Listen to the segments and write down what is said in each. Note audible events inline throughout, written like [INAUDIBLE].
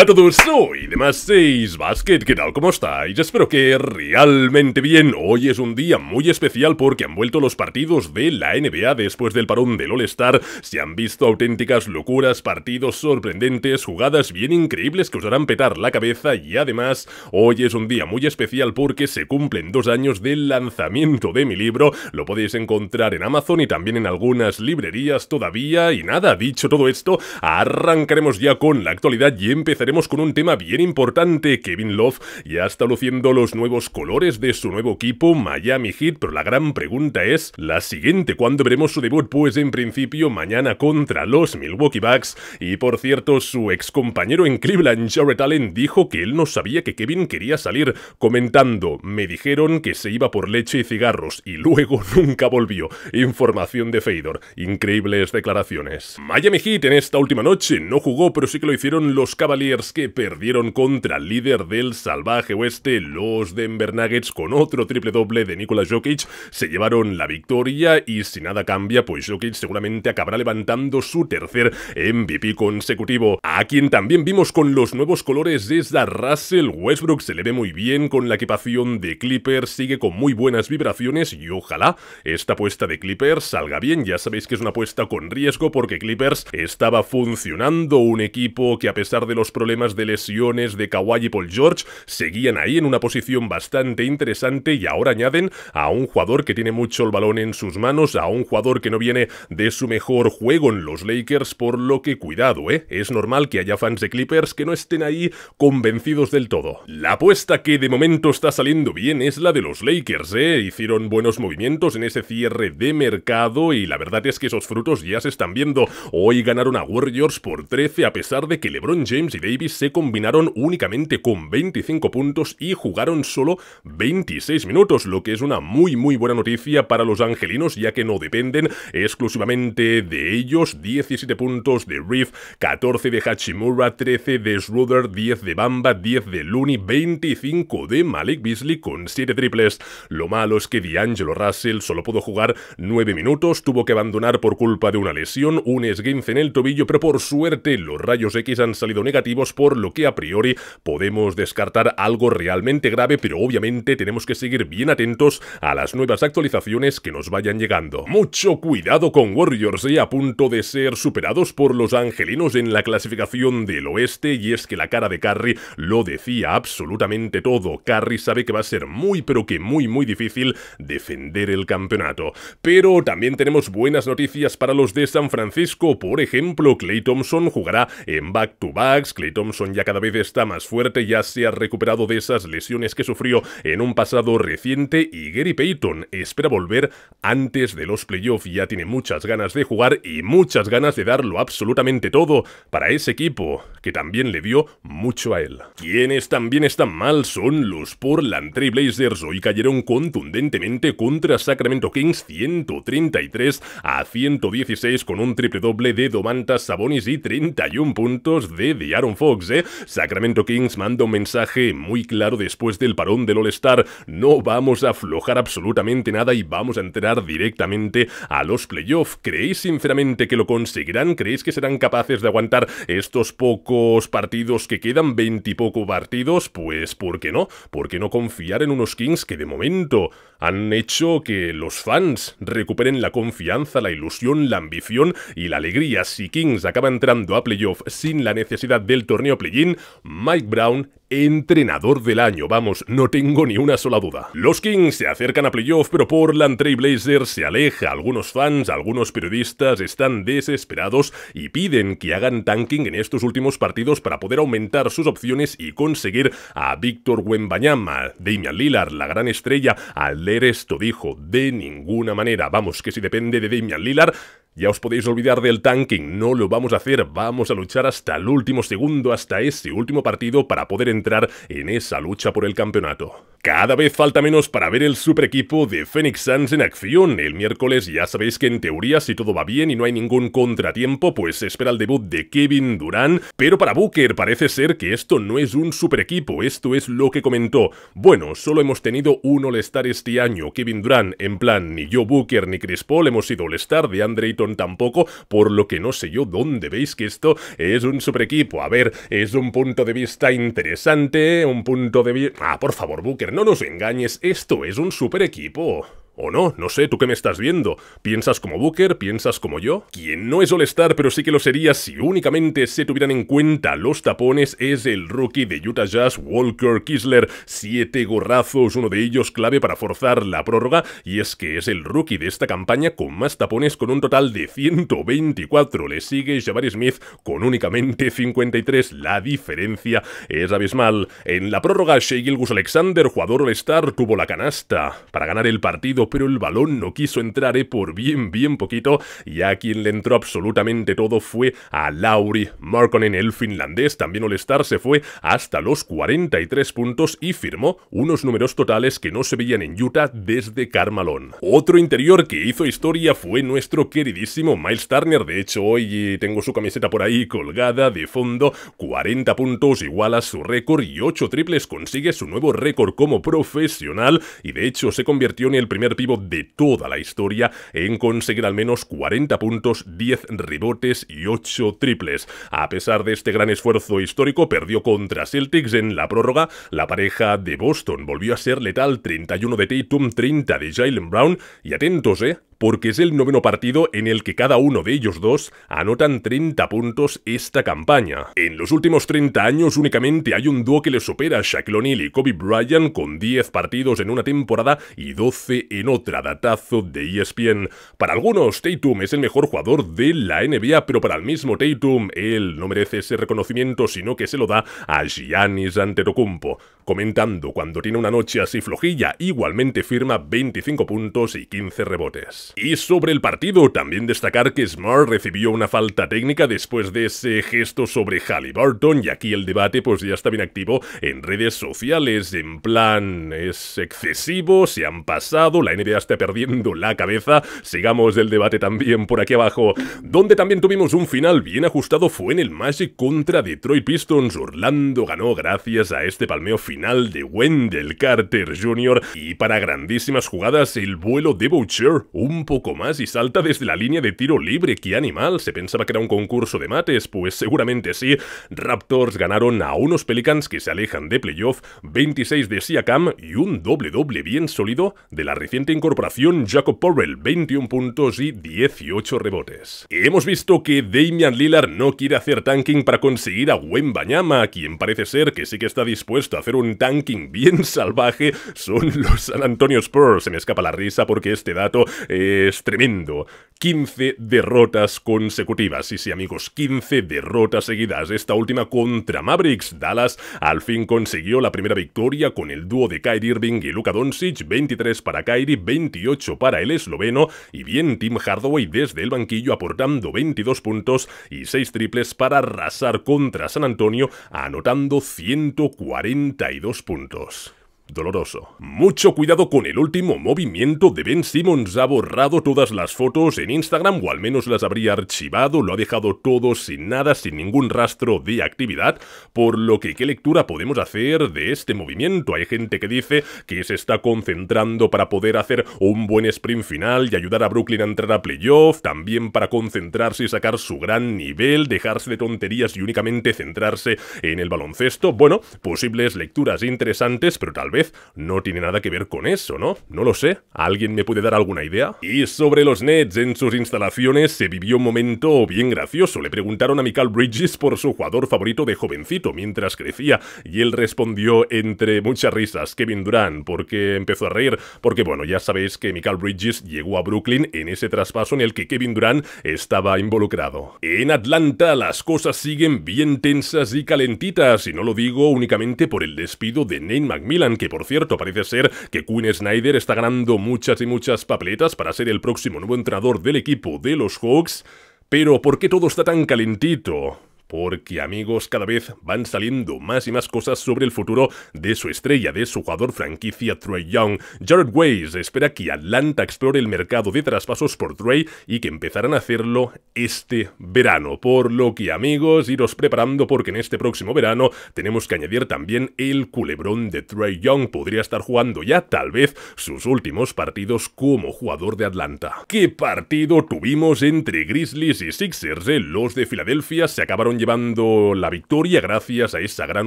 Hola a todos, soy de más 6 Basket, ¿qué tal? ¿Cómo estáis? Espero que realmente bien. Hoy es un día muy especial porque han vuelto los partidos de la NBA después del parón del All-Star. Se han visto auténticas locuras, partidos sorprendentes, jugadas bien increíbles que os harán petar la cabeza y además hoy es un día muy especial porque se cumplen dos años del lanzamiento de mi libro. Lo podéis encontrar en Amazon y también en algunas librerías todavía. Y nada, dicho todo esto, arrancaremos ya con la actualidad y empezaremos con un tema bien importante. Kevin Love ya está luciendo los nuevos colores de su nuevo equipo, Miami Heat, pero la gran pregunta es la siguiente. ¿Cuándo veremos su debut? Pues en principio mañana contra los Milwaukee Bucks. Y por cierto, su ex compañero en Cleveland, Jared Allen, dijo que él no sabía que Kevin quería salir, comentando, me dijeron que se iba por leche y cigarros y luego [LAUGHS] nunca volvió. Información de Fedor. Increíbles declaraciones. Miami Heat en esta última noche no jugó, pero sí que lo hicieron los Cavaliers que perdieron contra el líder del salvaje oeste, los Denver Nuggets, con otro triple doble de Nikola Jokic, se llevaron la victoria y si nada cambia, pues Jokic seguramente acabará levantando su tercer MVP consecutivo. A quien también vimos con los nuevos colores es a Russell Westbrook, se le ve muy bien con la equipación de Clippers, sigue con muy buenas vibraciones y ojalá esta apuesta de Clippers salga bien, ya sabéis que es una apuesta con riesgo porque Clippers estaba funcionando un equipo que a pesar de los problemas de lesiones de Kawhi y Paul George seguían ahí en una posición bastante interesante y ahora añaden a un jugador que tiene mucho el balón en sus manos, a un jugador que no viene de su mejor juego en los Lakers, por lo que cuidado, ¿eh? Es normal que haya fans de Clippers que no estén ahí convencidos del todo. La apuesta que de momento está saliendo bien es la de los Lakers, ¿eh? Hicieron buenos movimientos en ese cierre de mercado y la verdad es que esos frutos ya se están viendo. Hoy ganaron a Warriors por 13 a pesar de que LeBron James y Davis se combinaron únicamente con 25 puntos y jugaron solo 26 minutos, lo que es una muy muy buena noticia para los angelinos ya que no dependen exclusivamente de ellos. 17 puntos de Reef, 14 de Hachimura, 13 de Schroeder, 10 de Bamba, 10 de Looney, 25 de Malik Beasley con 7 triples. Lo malo es que D'Angelo Russell solo pudo jugar 9 minutos, tuvo que abandonar por culpa de una lesión, un esguince en el tobillo, pero por suerte los rayos X han salido negativos por lo que a priori podemos descartar algo realmente grave, pero obviamente tenemos que seguir bien atentos a las nuevas actualizaciones que nos vayan llegando. Mucho cuidado con Warriors, y e a punto de ser superados por los angelinos en la clasificación del oeste, y es que la cara de Carrie lo decía absolutamente todo. Carrie sabe que va a ser muy pero que muy muy difícil defender el campeonato. Pero también tenemos buenas noticias para los de San Francisco, por ejemplo, Clay Thompson jugará en back-to-backs, Clay Thompson ya cada vez está más fuerte, ya se ha recuperado de esas lesiones que sufrió en un pasado reciente y Gary Payton espera volver antes de los playoffs. Ya tiene muchas ganas de jugar y muchas ganas de darlo absolutamente todo para ese equipo que también le dio mucho a él. Quienes también están mal son los Portland Trail Blazers. Hoy cayeron contundentemente contra Sacramento Kings 133 a 116 con un triple doble de Domantas Sabonis y 31 puntos de diaron Fox, ¿eh? Sacramento Kings manda un mensaje muy claro después del parón del All-Star. No vamos a aflojar absolutamente nada y vamos a entrar directamente a los playoffs. ¿Creéis sinceramente que lo conseguirán? ¿Creéis que serán capaces de aguantar estos pocos partidos que quedan? ¿Veintipoco partidos? Pues, ¿por qué no? ¿Por qué no confiar en unos Kings que de momento han hecho que los fans recuperen la confianza, la ilusión, la ambición y la alegría? Si Kings acaba entrando a playoffs sin la necesidad del torneo play-in, Mike Brown entrenador del año, vamos, no tengo ni una sola duda. Los Kings se acercan a playoff, pero Portland Trail Blazers se aleja. Algunos fans, algunos periodistas están desesperados y piden que hagan tanking en estos últimos partidos para poder aumentar sus opciones y conseguir a Víctor Wembanyama, Damian Lillard, la gran estrella. Al leer esto dijo, de ninguna manera, vamos, que si depende de Damian Lillard, ya os podéis olvidar del tanking, no lo vamos a hacer, vamos a luchar hasta el último segundo, hasta ese último partido para poder entrar en esa lucha por el campeonato. Cada vez falta menos para ver el super equipo de Phoenix Suns en acción. El miércoles ya sabéis que en teoría si todo va bien y no hay ningún contratiempo, pues espera el debut de Kevin Durant, pero para Booker parece ser que esto no es un super equipo, esto es lo que comentó. Bueno, solo hemos tenido un All-Star este año, Kevin Durant, en plan ni yo Booker ni Chris Paul hemos sido All-Star de Andre tampoco, por lo que no sé yo dónde veis que esto es un super equipo. A ver, es un punto de vista interesante, un punto de vista... Ah, por favor, Booker, no nos engañes, esto es un super equipo. O no, no sé, tú qué me estás viendo. ¿Piensas como Booker? ¿Piensas como yo? Quien no es All-Star, pero sí que lo sería si únicamente se tuvieran en cuenta los tapones, es el rookie de Utah Jazz, Walker Kisler. Siete gorrazos, uno de ellos clave para forzar la prórroga, y es que es el rookie de esta campaña con más tapones, con un total de 124. Le sigue Jabari Smith con únicamente 53. La diferencia es abismal. En la prórroga, Shea gus Alexander, jugador All-Star, tuvo la canasta para ganar el partido pero el balón no quiso entrar eh, por bien, bien poquito, y a quien le entró absolutamente todo fue a Lauri Markonen, el finlandés, también All-Star, se fue hasta los 43 puntos y firmó unos números totales que no se veían en Utah desde Carmalón. Otro interior que hizo historia fue nuestro queridísimo Miles Turner, de hecho hoy tengo su camiseta por ahí colgada de fondo, 40 puntos igual a su récord y 8 triples consigue su nuevo récord como profesional y de hecho se convirtió en el primer de toda la historia en conseguir al menos 40 puntos, 10 rebotes y 8 triples. A pesar de este gran esfuerzo histórico, perdió contra Celtics en la prórroga. La pareja de Boston volvió a ser letal 31 de Tatum, 30 de Jalen Brown y atentos, ¿eh? porque es el noveno partido en el que cada uno de ellos dos anotan 30 puntos esta campaña. En los últimos 30 años únicamente hay un dúo que les supera a Shaquille O'Neal y Kobe Bryant con 10 partidos en una temporada y 12 en otra, datazo de ESPN. Para algunos, Tatum es el mejor jugador de la NBA, pero para el mismo Tatum, él no merece ese reconocimiento, sino que se lo da a Giannis Antetokounmpo. Comentando, cuando tiene una noche así flojilla, igualmente firma 25 puntos y 15 rebotes. Y sobre el partido, también destacar que Smart recibió una falta técnica después de ese gesto sobre Halliburton y aquí el debate pues ya está bien activo en redes sociales, en plan es excesivo, se han pasado, la NBA está perdiendo la cabeza, sigamos el debate también por aquí abajo, donde también tuvimos un final bien ajustado fue en el Magic contra Detroit Pistons, Orlando ganó gracias a este palmeo final de Wendell Carter Jr. y para grandísimas jugadas el vuelo de Boucher, un un poco más y salta desde la línea de tiro libre. que animal! Se pensaba que era un concurso de mates, pues seguramente sí. Raptors ganaron a unos Pelicans que se alejan de playoff, 26 de Siakam y un doble-doble bien sólido de la reciente incorporación Jacob Porrell, 21 puntos y 18 rebotes. Hemos visto que Damian Lillard no quiere hacer tanking para conseguir a a quien parece ser que sí que está dispuesto a hacer un tanking bien [LAUGHS] salvaje. Son los San Antonio Spurs. Se me escapa la risa porque este dato... Eh, es tremendo. 15 derrotas consecutivas. y sí, amigos, 15 derrotas seguidas. Esta última contra Mavericks. Dallas al fin consiguió la primera victoria con el dúo de Kyrie Irving y Luka Doncic. 23 para Kyrie, 28 para el esloveno. Y bien, Tim Hardaway desde el banquillo aportando 22 puntos y 6 triples para arrasar contra San Antonio, anotando 142 puntos doloroso. Mucho cuidado con el último movimiento de Ben Simmons. Ha borrado todas las fotos en Instagram o al menos las habría archivado. Lo ha dejado todo sin nada, sin ningún rastro de actividad. Por lo que, ¿qué lectura podemos hacer de este movimiento? Hay gente que dice que se está concentrando para poder hacer un buen sprint final y ayudar a Brooklyn a entrar a playoff. También para concentrarse y sacar su gran nivel, dejarse de tonterías y únicamente centrarse en el baloncesto. Bueno, posibles lecturas interesantes, pero tal vez no tiene nada que ver con eso, ¿no? No lo sé. ¿Alguien me puede dar alguna idea? Y sobre los Nets en sus instalaciones se vivió un momento bien gracioso. Le preguntaron a Michael Bridges por su jugador favorito de jovencito mientras crecía y él respondió entre muchas risas Kevin Durant porque empezó a reír porque bueno, ya sabéis que Michael Bridges llegó a Brooklyn en ese traspaso en el que Kevin Durant estaba involucrado. En Atlanta las cosas siguen bien tensas y calentitas y no lo digo únicamente por el despido de Nate McMillan que por cierto parece ser que Quinn Snyder está ganando muchas y muchas papeletas para ser el próximo nuevo entrenador del equipo de los Hawks, pero ¿por qué todo está tan calentito? Porque amigos, cada vez van saliendo más y más cosas sobre el futuro de su estrella, de su jugador franquicia Trey Young. Jared Ways espera que Atlanta explore el mercado de traspasos por Trey y que empezarán a hacerlo este verano. Por lo que amigos, iros preparando porque en este próximo verano tenemos que añadir también el culebrón de Trey Young. Podría estar jugando ya tal vez sus últimos partidos como jugador de Atlanta. ¿Qué partido tuvimos entre Grizzlies y Sixers? Eh, los de Filadelfia se acabaron llevando la victoria gracias a esa gran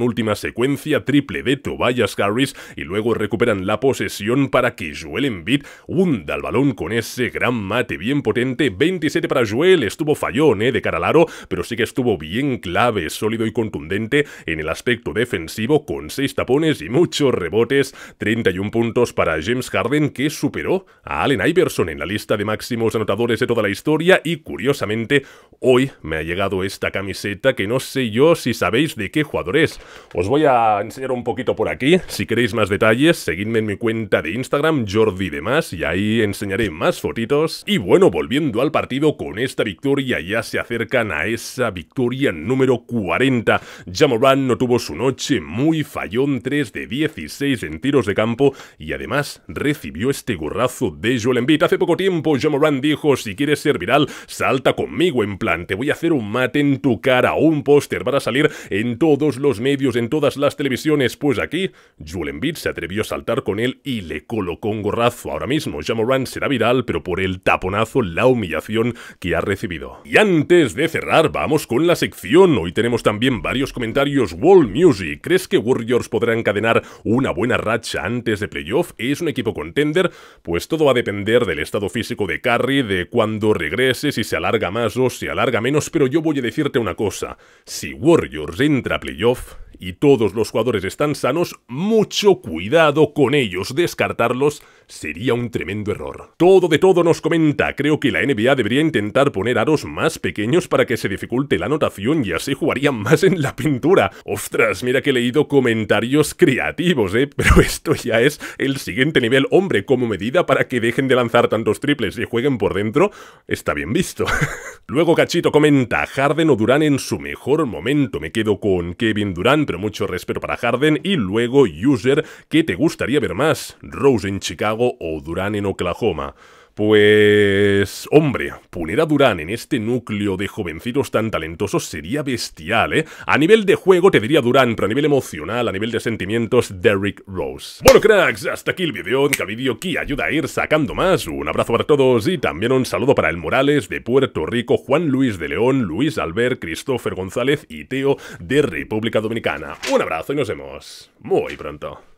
última secuencia triple de Tobias Harris y luego recuperan la posesión para que Joel Embiid hunda el balón con ese gran mate bien potente. 27 para Joel, estuvo fallón ¿eh? de cara al aro, pero sí que estuvo bien clave, sólido y contundente en el aspecto defensivo con 6 tapones y muchos rebotes. 31 puntos para James Harden que superó a Allen Iverson en la lista de máximos anotadores de toda la historia y curiosamente hoy me ha llegado esta camiseta que no sé yo si sabéis de qué jugador es. Os voy a enseñar un poquito por aquí. Si queréis más detalles, seguidme en mi cuenta de Instagram, Jordi Demás, y ahí enseñaré más fotitos. Y bueno, volviendo al partido, con esta victoria ya se acercan a esa victoria número 40. Jamoran no tuvo su noche, muy fallón, 3 de 16 en tiros de campo, y además recibió este gorrazo de Joel Embiid. Hace poco tiempo, Jamoran dijo, si quieres ser viral, salta conmigo, en plan, te voy a hacer un mate en tu cara un póster, para a salir en todos los medios, en todas las televisiones. Pues aquí, Julen Embiid se atrevió a saltar con él y le colocó un gorrazo. Ahora mismo, Jamoran será viral, pero por el taponazo, la humillación que ha recibido. Y antes de cerrar, vamos con la sección. Hoy tenemos también varios comentarios. Wall Music, ¿crees que Warriors podrá encadenar una buena racha antes de playoff? ¿Es un equipo contender? Pues todo va a depender del estado físico de Curry, de cuando regrese, si se alarga más o se alarga menos, pero yo voy a decirte una cosa si Warriors entra a playoff, y todos los jugadores están sanos, mucho cuidado con ellos. Descartarlos sería un tremendo error. Todo de todo nos comenta. Creo que la NBA debería intentar poner aros más pequeños para que se dificulte la anotación y así jugarían más en la pintura. Ostras, mira que he leído comentarios creativos, ¿eh? Pero esto ya es el siguiente nivel. Hombre, como medida para que dejen de lanzar tantos triples y jueguen por dentro, está bien visto. [LAUGHS] Luego Cachito comenta, Harden o Durán en su mejor momento. Me quedo con Kevin Durant, pero mucho respeto para Harden. Y luego, User, que te gustaría ver más? Rose en Chicago o Duran en Oklahoma. Pues, hombre, poner a Durán en este núcleo de jovencitos tan talentosos sería bestial, ¿eh? A nivel de juego te diría Durán, pero a nivel emocional, a nivel de sentimientos, Derrick Rose. Bueno, cracks, hasta aquí el vídeo. cada vídeo que ayuda a ir sacando más. Un abrazo para todos y también un saludo para el Morales de Puerto Rico, Juan Luis de León, Luis Albert, Christopher González y Teo de República Dominicana. Un abrazo y nos vemos muy pronto.